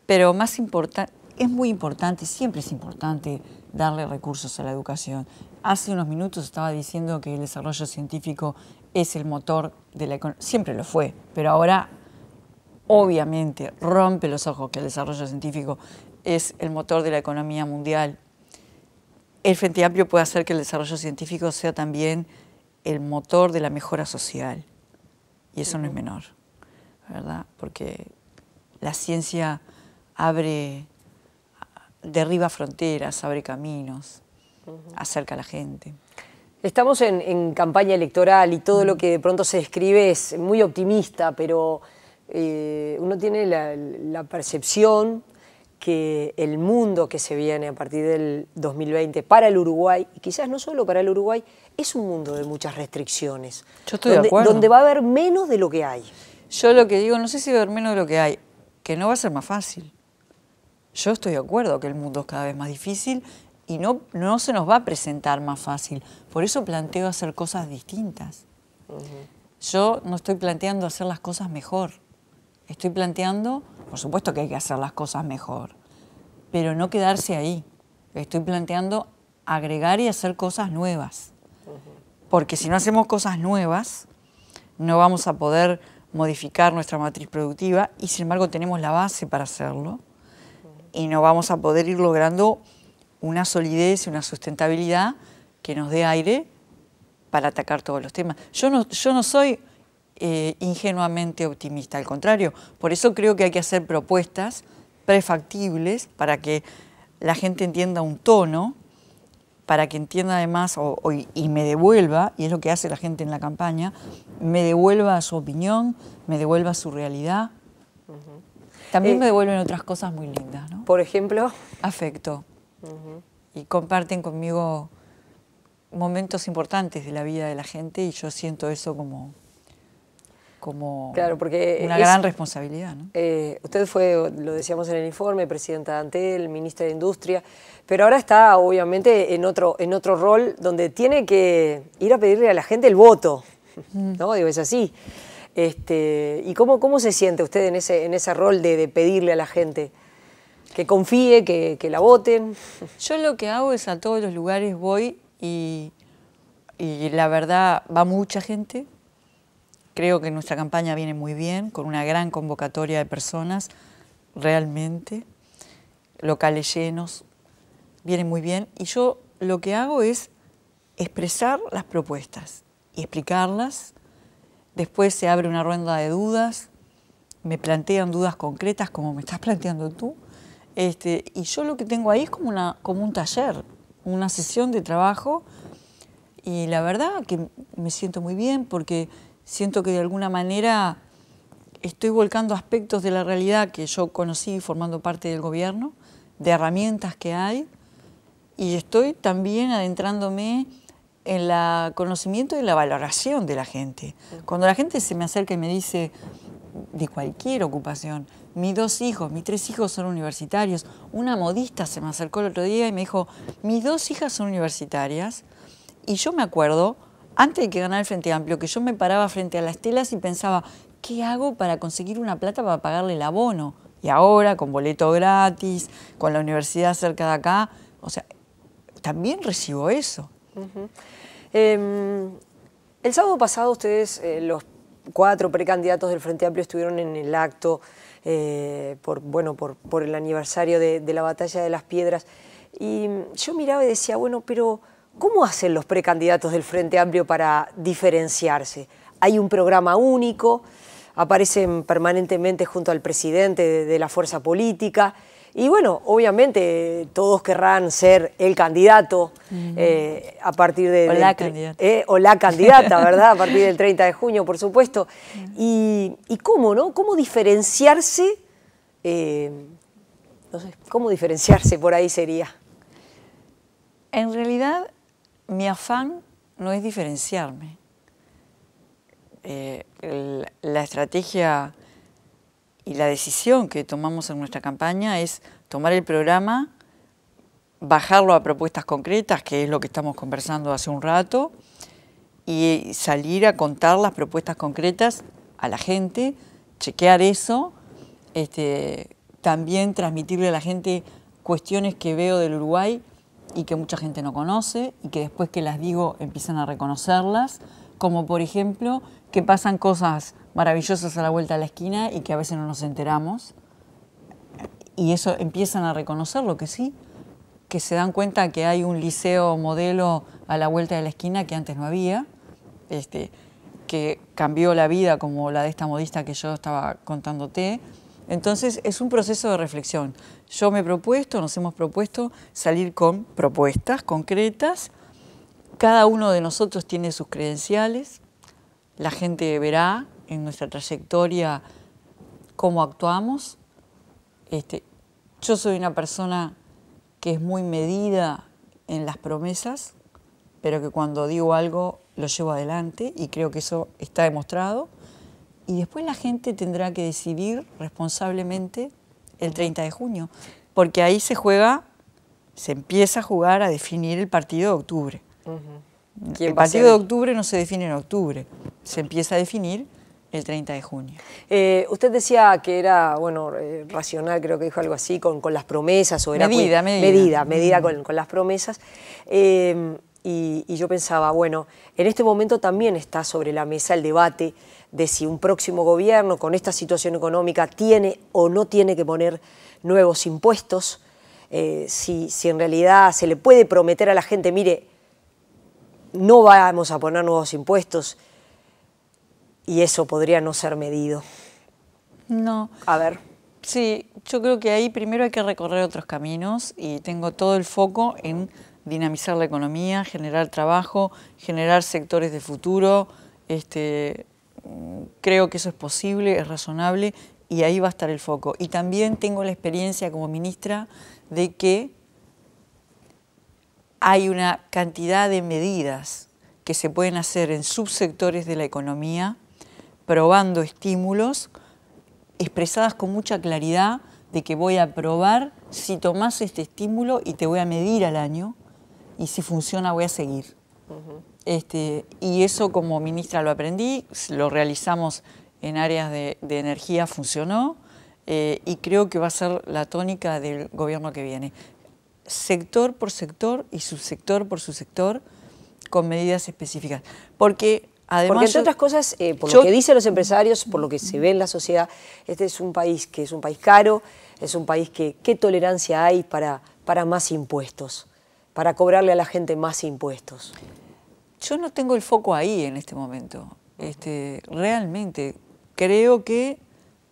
pero más importante, es muy importante, siempre es importante darle recursos a la educación. Hace unos minutos estaba diciendo que el desarrollo científico es el motor de la economía, siempre lo fue, pero ahora obviamente rompe los ojos que el desarrollo científico es el motor de la economía mundial. El Frente Amplio puede hacer que el desarrollo científico sea también el motor de la mejora social. Y eso no es menor, ¿verdad? Porque la ciencia abre, derriba fronteras, abre caminos, acerca a la gente. Estamos en, campaña electoral y todo lo que de pronto se describe es muy optimista, pero eh, uno tiene la, la, percepción que el mundo que se viene a partir del 2020 para el Uruguay, y quizás no solo para el Uruguay, es un mundo de muchas restricciones. Yo estoy de acuerdo. Donde va a haber menos de lo que hay. Yo lo que digo, no sé si va a haber menos de lo que hay, que no va a ser más fácil. Yo estoy de acuerdo que el mundo es cada vez más difícil y no, no se nos va a presentar más fácil. Por eso planteo hacer cosas distintas. Yo no estoy planteando hacer las cosas mejor. Estoy planteando, por supuesto que hay que hacer las cosas mejor, pero no quedarse ahí. Estoy planteando agregar y hacer cosas nuevas. Porque si no hacemos cosas nuevas, no vamos a poder modificar nuestra matriz productiva y sin embargo tenemos la base para hacerlo y no vamos a poder ir logrando una solidez y una sustentabilidad que nos dé aire para atacar todos los temas. Yo no, yo no soy eh, ingenuamente optimista, al contrario, por eso creo que hay que hacer propuestas prefactibles para que la gente entienda un tono para que entienda además y me devuelva, y es lo que hace la gente en la campaña, me devuelva su opinión, me devuelva su realidad. También eh, me devuelven otras cosas muy lindas, Por ejemplo. Afecto. Y comparten conmigo momentos importantes de la vida de la gente y yo siento eso como, como claro, porque una gran responsabilidad. Eh, usted fue, lo decíamos en el informe, presidenta de Antel, ministra de Industria pero ahora está obviamente en otro, en otro rol donde tiene que ir a pedirle a la gente el voto, mm. ¿no? Digo, es así. Este, ¿Y cómo, cómo se siente usted en ese, en ese rol de, pedirle a la gente? Que confíe, que, la voten. Yo lo que hago es a todos los lugares voy y, y la verdad va mucha gente. Creo que nuestra campaña viene muy bien, con una gran convocatoria de personas, realmente. Locales llenos, viene muy bien. Y yo lo que hago es expresar las propuestas y explicarlas. Después se abre una ronda de dudas, me plantean dudas concretas como me estás planteando tú. Este, y yo lo que tengo ahí es como, una, como un taller, una sesión de trabajo. Y la verdad que me siento muy bien porque siento que de alguna manera estoy volcando aspectos de la realidad que yo conocí formando parte del gobierno, de herramientas que hay, y estoy también adentrándome en el conocimiento y la valoración de la gente. Cuando la gente se me acerca y me dice, de cualquier ocupación, mis dos hijos, mis tres hijos son universitarios, una modista se me acercó el otro día y me dijo, mis dos hijas son universitarias, y yo me acuerdo, antes de que ganara el Frente Amplio, que yo me paraba frente a las telas y pensaba, ¿qué hago para conseguir una plata para pagarle el abono? Y ahora, con boleto gratis, con la universidad cerca de acá, o sea, también recibo eso. Em, el sábado pasado ustedes, eh, los cuatro precandidatos del Frente Amplio, estuvieron en el acto eh, por, el aniversario de, la Batalla de las Piedras. Y yo miraba y decía, bueno, pero ¿cómo hacen los precandidatos del Frente Amplio para diferenciarse? Hay un programa único, aparecen permanentemente junto al presidente de la fuerza política. Y bueno, obviamente todos querrán ser el candidato eh, a partir de... O la candidata. Eh, o la candidata, ¿verdad? A partir del 30 de junio, por supuesto. y, cómo, ¿no? ¿Cómo diferenciarse? Eh, ¿cómo diferenciarse por ahí sería? En realidad, mi afán no es diferenciarme. Eh, la estrategia y la decisión que tomamos en nuestra campaña es tomar el programa, bajarlo a propuestas concretas, que es lo que estamos conversando hace un rato, y salir a contar las propuestas concretas a la gente, chequear eso, este, también transmitirle a la gente cuestiones que veo del Uruguay y que mucha gente no conoce y que después que las digo empiezan a reconocerlas, como por ejemplo que pasan cosas maravillosos a la vuelta de la esquina y que a veces no nos enteramos. Y eso empiezan a reconocerlo que sí, que se dan cuenta que hay un liceo modelo a la vuelta de la esquina que antes no había, este, que cambió la vida como la de esta modista que yo estaba contándote. Entonces es un proceso de reflexión. Yo me he propuesto, nos hemos propuesto salir con propuestas concretas. Cada uno de nosotros tiene sus credenciales. La gente verá en nuestra trayectoria cómo actuamos. Este, yo soy una persona que es muy medida en las promesas, pero que cuando digo algo lo llevo adelante y creo que eso está demostrado. Y después la gente tendrá que decidir responsablemente el 30 de junio, porque ahí se juega, se empieza a jugar a definir el partido de octubre. El partido de octubre no se define en octubre, se empieza a definir el 30 de junio. Eh, usted decía que era, bueno, eh, racional, creo que dijo algo así, con, con las promesas, o era... Medida, medida. Medida, medida con, las promesas. Em, y, yo pensaba, bueno, en este momento también está sobre la mesa el debate de si un próximo gobierno con esta situación económica tiene o no tiene que poner nuevos impuestos, eh, si, si, en realidad se le puede prometer a la gente, mire, no vamos a poner nuevos impuestos, y eso podría no ser medido. No. A ver. Sí, yo creo que ahí primero hay que recorrer otros caminos y tengo todo el foco en dinamizar la economía, generar trabajo, generar sectores de futuro. Este, creo que eso es posible, es razonable y ahí va a estar el foco. Y también tengo la experiencia como ministra de que hay una cantidad de medidas que se pueden hacer en subsectores de la economía probando estímulos expresadas con mucha claridad de que voy a probar si tomas este estímulo y te voy a medir al año y si funciona voy a seguir. este, y eso como ministra lo aprendí, lo realizamos en áreas de, energía, funcionó eh, y creo que va a ser la tónica del gobierno que viene. Sector por sector y subsector por subsector con medidas específicas. Porque Además, Porque entre otras cosas, eh, por lo que dicen los empresarios, por lo que se ve en la sociedad, este es un país que es un país caro, es un país que qué tolerancia hay para, para más impuestos, para cobrarle a la gente más impuestos. Yo no tengo el foco ahí en este momento. Este, realmente creo que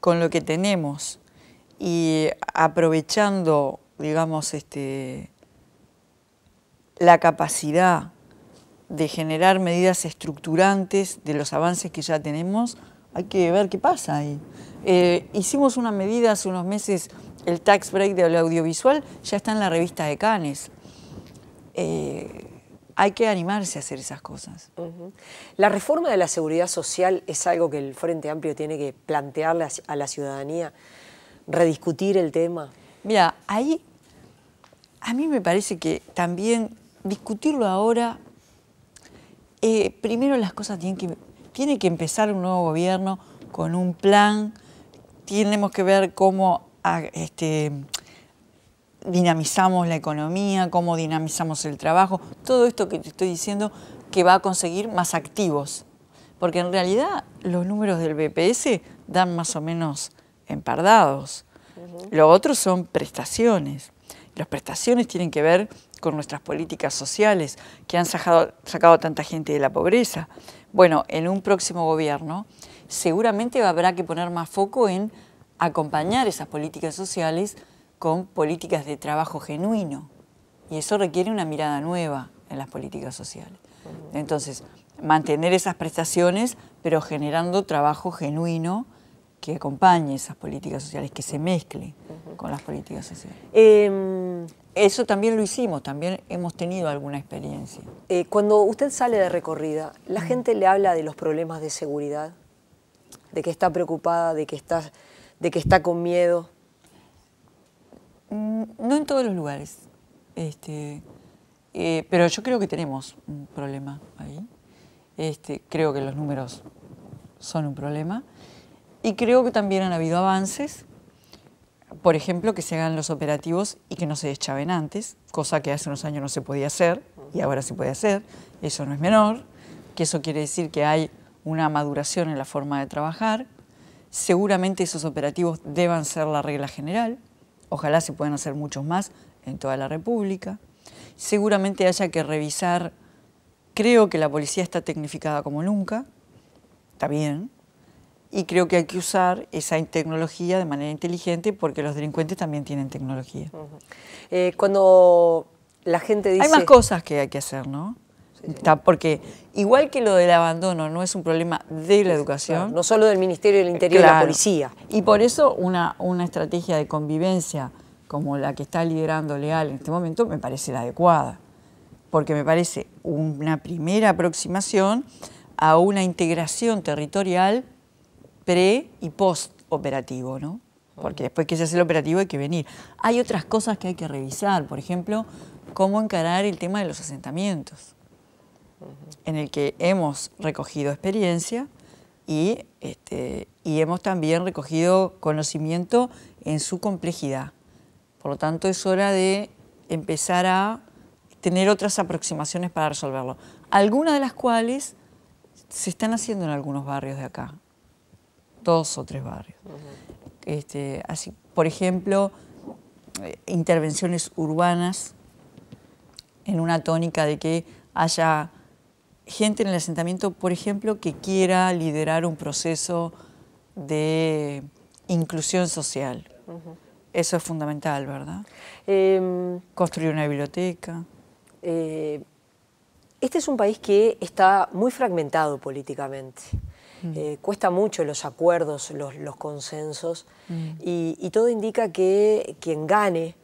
con lo que tenemos y aprovechando, digamos, este, la capacidad de generar medidas estructurantes de los avances que ya tenemos, hay que ver qué pasa ahí. Eh, hicimos una medida hace unos meses, el tax break del audiovisual, ya está en la revista de Canes. Eh, hay que animarse a hacer esas cosas. La reforma de la seguridad social es algo que el Frente Amplio tiene que plantearle a la ciudadanía, rediscutir el tema. Mira, ahí a mí me parece que también discutirlo ahora eh, primero las cosas tienen que, tiene que empezar un nuevo gobierno con un plan, tenemos que ver cómo ah, este, dinamizamos la economía, cómo dinamizamos el trabajo, todo esto que te estoy diciendo que va a conseguir más activos, porque en realidad los números del BPS dan más o menos empardados. Lo otro son prestaciones. Las prestaciones tienen que ver con nuestras políticas sociales que han sacado, sacado tanta gente de la pobreza. Bueno, en un próximo gobierno seguramente habrá que poner más foco en acompañar esas políticas sociales con políticas de trabajo genuino. Y eso requiere una mirada nueva en las políticas sociales. Entonces, mantener esas prestaciones, pero generando trabajo genuino que acompañe esas políticas sociales, que se mezcle con las políticas sociales. Em, Eso también lo hicimos, también hemos tenido alguna experiencia. Eh, cuando usted sale de recorrida, ¿la mm. gente le habla de los problemas de seguridad? ¿De que está preocupada, de que está, de que está con miedo? Mm, no en todos los lugares. Este, eh, pero yo creo que tenemos un problema ahí. Este, creo que los números son un problema. Y creo que también han habido avances, por ejemplo, que se hagan los operativos y que no se deschaven antes, cosa que hace unos años no se podía hacer y ahora se puede hacer, eso no es menor, que eso quiere decir que hay una maduración en la forma de trabajar, seguramente esos operativos deban ser la regla general, ojalá se puedan hacer muchos más en toda la República, seguramente haya que revisar, creo que la policía está tecnificada como nunca, está bien, y creo que hay que usar esa tecnología de manera inteligente porque los delincuentes también tienen tecnología. Eh, cuando la gente dice... Hay más cosas que hay que hacer, ¿no? Porque igual que lo del abandono no es un problema de la educación. no solo del Ministerio del Interior de la Policía. Y por eso una, una estrategia de convivencia como la que está liderando Leal en este momento me parece la adecuada. Porque me parece una primera aproximación a una integración territorial pre y post operativo, ¿no? Porque ah. después que se hace el operativo hay que venir. Hay otras cosas que hay que revisar, por ejemplo, cómo encarar el tema de los asentamientos, en el que hemos recogido experiencia y, este, y hemos también recogido conocimiento en su complejidad. Por lo tanto, es hora de empezar a tener otras aproximaciones para resolverlo, algunas de las cuales se están haciendo en algunos barrios de acá, dos o tres barrios. Este, por ejemplo, eh, intervenciones urbanas en una tónica de que haya gente en el asentamiento, por ejemplo, que quiera liderar un proceso de inclusión social. Eso es fundamental, ¿verdad? Em, Construir una biblioteca. Eh, este es un país que está muy fragmentado políticamente. Mm. Eh, cuesta mucho los acuerdos, los, consensos, mm. y, todo indica que quien gane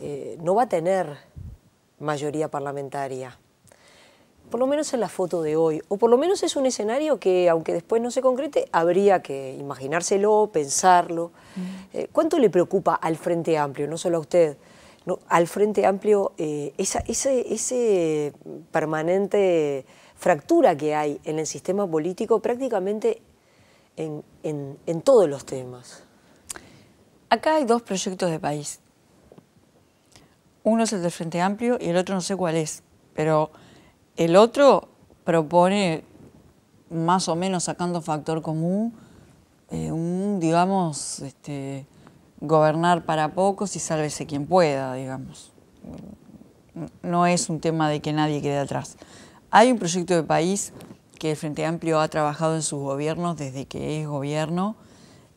eh, no va a tener mayoría parlamentaria. Por lo menos en la foto de hoy, o por lo menos es un escenario que, aunque después no se concrete, habría que imaginárselo, pensarlo. Mm. Eh, ¿Cuánto le preocupa al Frente Amplio, no solo a usted, al Frente Amplio, ese permanente fractura que hay en el sistema político prácticamente en, todos los temas. Acá hay dos proyectos de país. Uno es el del Frente Amplio y el otro no sé cuál es, pero el otro propone, más o menos sacando factor común, eh, un, digamos, este, gobernar para pocos y sálvese quien pueda, digamos. No es un tema de que nadie quede atrás. Hay un proyecto de país que el Frente Amplio ha trabajado en sus gobiernos desde que es gobierno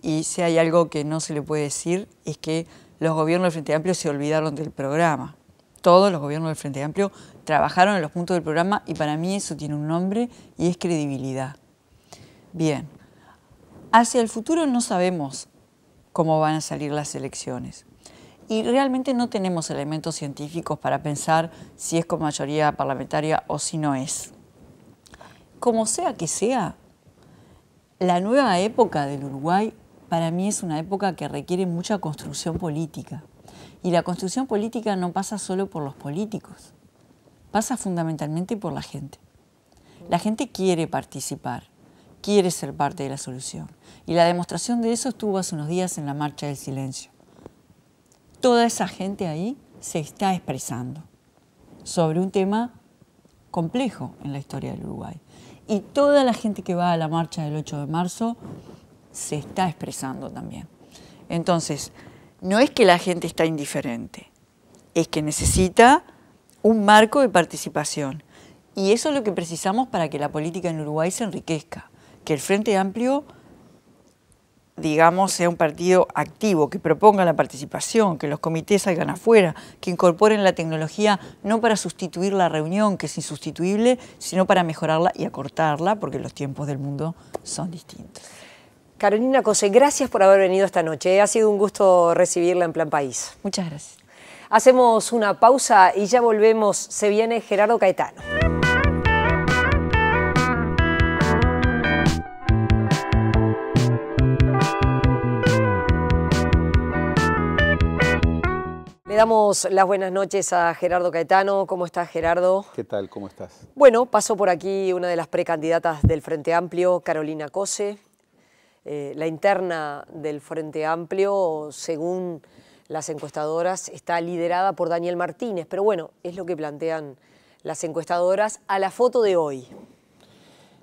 y si hay algo que no se le puede decir es que los gobiernos del Frente Amplio se olvidaron del programa. Todos los gobiernos del Frente Amplio trabajaron en los puntos del programa y para mí eso tiene un nombre y es credibilidad. Bien, hacia el futuro no sabemos cómo van a salir las elecciones y realmente no tenemos elementos científicos para pensar si es con mayoría parlamentaria o si no es. Como sea que sea, la nueva época del Uruguay para mí es una época que requiere mucha construcción política. Y la construcción política no pasa solo por los políticos, pasa fundamentalmente por la gente. La gente quiere participar, quiere ser parte de la solución. Y la demostración de eso estuvo hace unos días en la Marcha del Silencio toda esa gente ahí se está expresando sobre un tema complejo en la historia del Uruguay. Y toda la gente que va a la marcha del 8 de marzo se está expresando también. Entonces, no es que la gente está indiferente, es que necesita un marco de participación. Y eso es lo que precisamos para que la política en Uruguay se enriquezca, que el Frente Amplio digamos, sea un partido activo, que proponga la participación, que los comités salgan afuera, que incorporen la tecnología no para sustituir la reunión, que es insustituible, sino para mejorarla y acortarla, porque los tiempos del mundo son distintos. Carolina Cose, gracias por haber venido esta noche. Ha sido un gusto recibirla en Plan País. Muchas gracias. Hacemos una pausa y ya volvemos. Se viene Gerardo Caetano. damos las buenas noches a Gerardo Caetano. ¿Cómo estás, Gerardo? ¿Qué tal? ¿Cómo estás? Bueno, pasó por aquí una de las precandidatas del Frente Amplio, Carolina Cose. Eh, la interna del Frente Amplio, según las encuestadoras, está liderada por Daniel Martínez. Pero bueno, es lo que plantean las encuestadoras a la foto de hoy.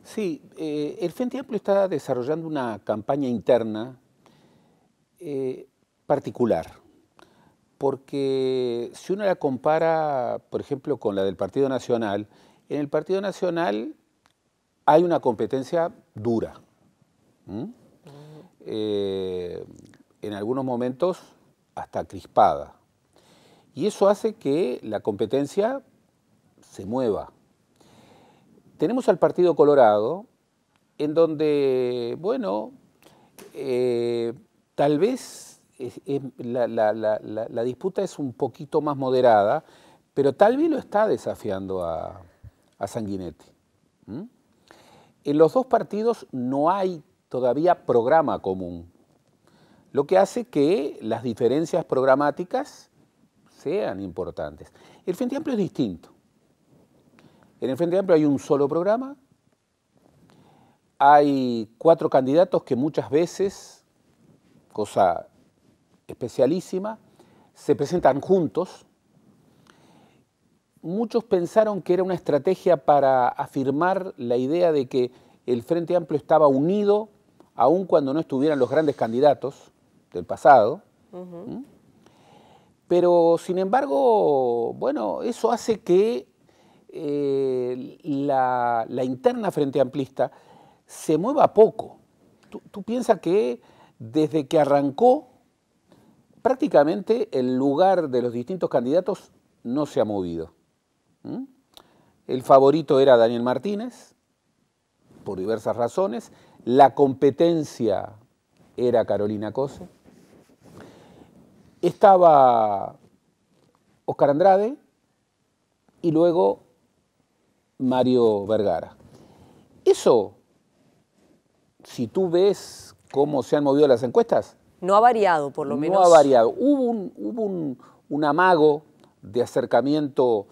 Sí, eh, el Frente Amplio está desarrollando una campaña interna eh, particular porque si uno la compara, por ejemplo, con la del Partido Nacional, en el Partido Nacional hay una competencia dura. Eh, en algunos momentos hasta crispada. Y eso hace que la competencia se mueva. Tenemos al Partido Colorado, en donde, bueno, eh, tal vez la, disputa es un poquito más moderada, pero tal vez lo está desafiando a, Sanguinetti. En los dos partidos no hay todavía programa común, lo que hace que las diferencias programáticas sean importantes. El Frente Amplio es distinto. En el Frente Amplio hay un solo programa, hay cuatro candidatos que muchas veces, cosa especialísima, se presentan juntos. Muchos pensaron que era una estrategia para afirmar la idea de que el Frente Amplio estaba unido, aun cuando no estuvieran los grandes candidatos del pasado. ¿Mm? Pero, sin embargo, bueno, eso hace que eh, la, interna Frente Amplista se mueva poco. tú piensas que desde que arrancó prácticamente el lugar de los distintos candidatos no se ha movido. El favorito era Daniel Martínez, por diversas razones. La competencia era Carolina Cose. Estaba Oscar Andrade y luego Mario Vergara. Eso, si tú ves cómo se han movido las encuestas, no ha variado, por lo menos. No ha variado. Hubo un, amago de acercamiento,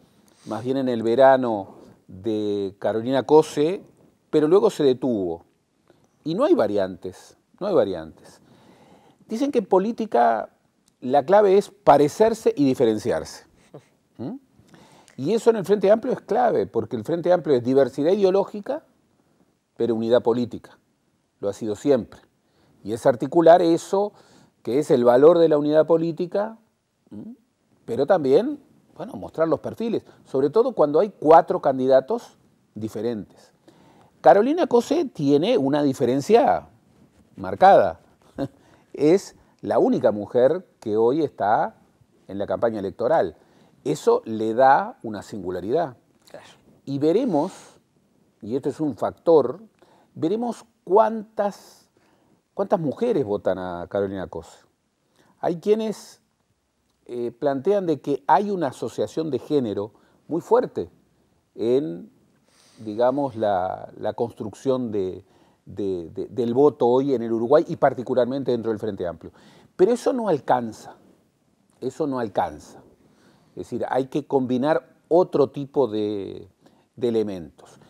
más bien en el verano, de Carolina Cose, pero luego se detuvo. Y no hay variantes, no hay variantes. Dicen que en política la clave es parecerse y diferenciarse. ¿Mm? Y eso en el Frente Amplio es clave, porque el Frente Amplio es diversidad ideológica, pero unidad política. Lo ha sido siempre. Y es articular eso que es el valor de la unidad política, pero también, bueno, mostrar los perfiles, sobre todo cuando hay cuatro candidatos diferentes. Carolina Cose tiene una diferencia marcada. Es la única mujer que hoy está en la campaña electoral. Eso le da una singularidad. Y veremos, y esto es un factor, veremos cuántas ¿Cuántas mujeres votan a Carolina Cos? Hay quienes eh, plantean de que hay una asociación de género muy fuerte en, digamos, la, construcción del voto hoy en el Uruguay y particularmente dentro del Frente Amplio. Pero eso no alcanza, eso no alcanza. Es decir, hay que combinar otro tipo de elementos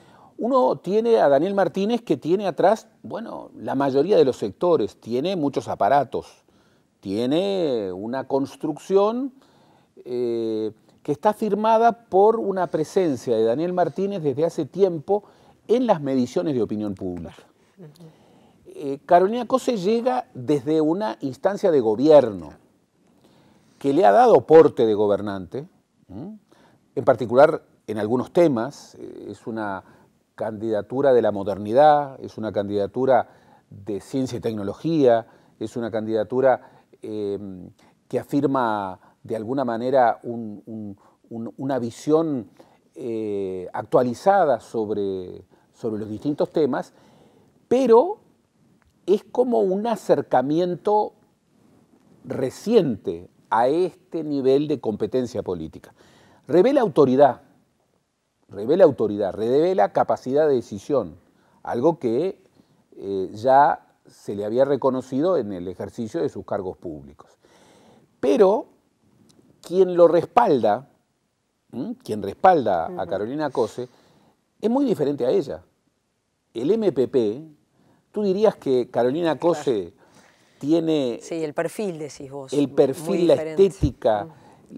uno tiene a Daniel Martínez que tiene atrás, bueno, la mayoría de los sectores, tiene muchos aparatos, tiene una construcción eh, que está firmada por una presencia de Daniel Martínez desde hace tiempo en las mediciones de opinión pública. Eh, Carolina Cose llega desde una instancia de gobierno que le ha dado porte de gobernante, en particular en algunos temas, eh, es una candidatura de la modernidad, es una candidatura de ciencia y tecnología, es una candidatura em, que afirma de alguna manera una visión eh, actualizada sobre, sobre los distintos temas, pero es como un acercamiento reciente a este nivel de competencia política. Revela autoridad, revela autoridad, revela capacidad de decisión, algo que eh, ya se le había reconocido en el ejercicio de sus cargos públicos. Pero quien lo respalda, quien respalda a Carolina Cose, es muy diferente a ella. El MPP, tú dirías que Carolina Cose tiene... Sí, el perfil, decís vos. El perfil, la estética, mm.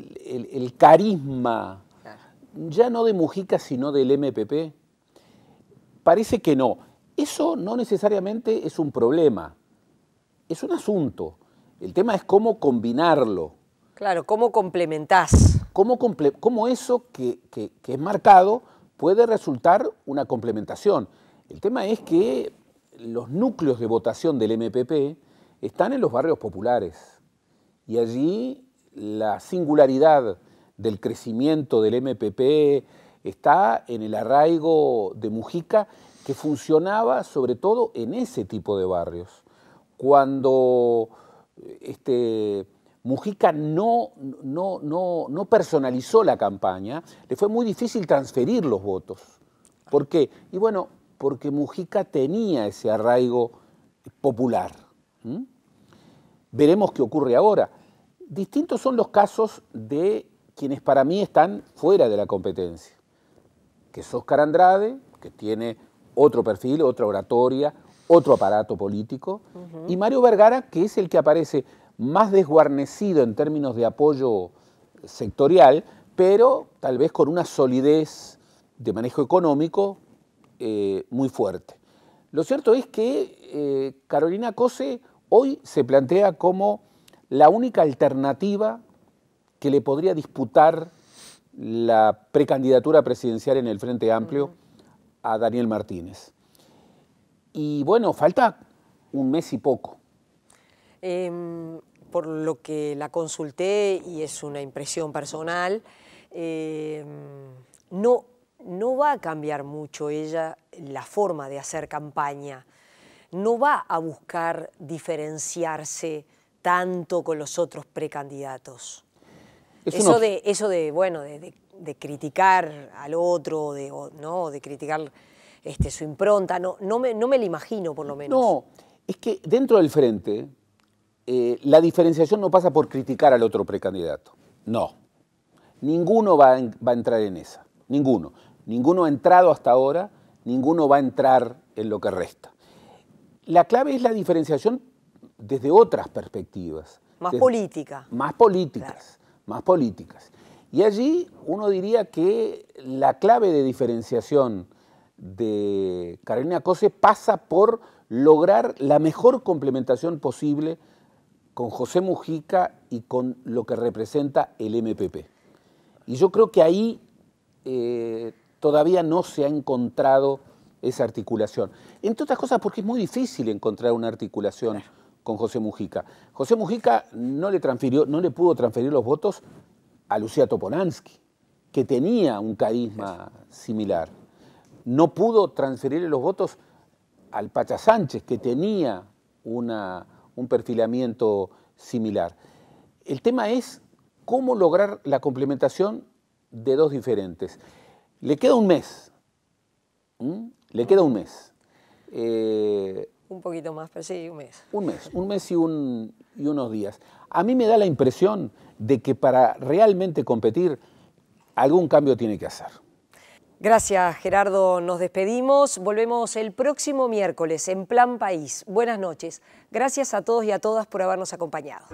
el, carisma, ya no de Mujica, sino del MPP? Parece que no. Eso no necesariamente es un problema, es un asunto. El tema es cómo combinarlo. Claro, cómo complementás. Cómo, eso que, que es marcado puede resultar una complementación. El tema es que los núcleos de votación del MPP están en los barrios populares y allí la singularidad del crecimiento del MPP, está en el arraigo de Mujica que funcionaba sobre todo en ese tipo de barrios. Cuando este, Mujica no, no, no, personalizó la campaña, le fue muy difícil transferir los votos. ¿Por qué? Y bueno, porque Mujica tenía ese arraigo popular. Veremos qué ocurre ahora. Distintos son los casos de quienes para mí están fuera de la competencia, que es Oscar Andrade, que tiene otro perfil, otra oratoria, otro aparato político, y Mario Vergara, que es el que aparece más desguarnecido en términos de apoyo sectorial, pero tal vez con una solidez de manejo económico eh, muy fuerte. Lo cierto es que eh, Carolina Cose hoy se plantea como la única alternativa que le podría disputar la precandidatura presidencial en el Frente Amplio a Daniel Martínez. Y bueno, falta un mes y poco. Em, por lo que la consulté, y es una impresión personal, em, no va a cambiar mucho ella la forma de hacer campaña, no va a buscar diferenciarse tanto con los otros precandidatos eso, de, eso de, bueno, de, criticar al otro, de, ¿no? de criticar este, su impronta, no, no, me, no me lo imagino por lo menos. No, es que dentro del frente eh, la diferenciación no pasa por criticar al otro precandidato, no. Ninguno va a, entrar en esa, ninguno. Ninguno ha entrado hasta ahora, ninguno va a entrar en lo que resta. La clave es la diferenciación desde otras perspectivas. Más política. Más políticas más políticas. Y allí uno diría que la clave de diferenciación de Carolina Cose pasa por lograr la mejor complementación posible con José Mujica y con lo que representa el MPP. Y yo creo que ahí eh, todavía no se ha encontrado esa articulación. Entre otras cosas porque es muy difícil encontrar una articulación con José Mujica. José Mujica no le, transfirió, no le pudo transferir los votos a Lucía Topolansky, que tenía un carisma similar. No pudo transferirle los votos al Pacha Sánchez, que tenía una, un perfilamiento similar. El tema es cómo lograr la complementación de dos diferentes. Le queda un mes, le queda un mes. Eh, un poquito más, pero sí, un mes. Un mes, un mes y, y unos días. A mí me da la impresión de que para realmente competir, algún cambio tiene que hacer. Gracias, Gerardo. Nos despedimos. Volvemos el próximo miércoles en Plan País. Buenas noches. Gracias a todos y a todas por habernos acompañado.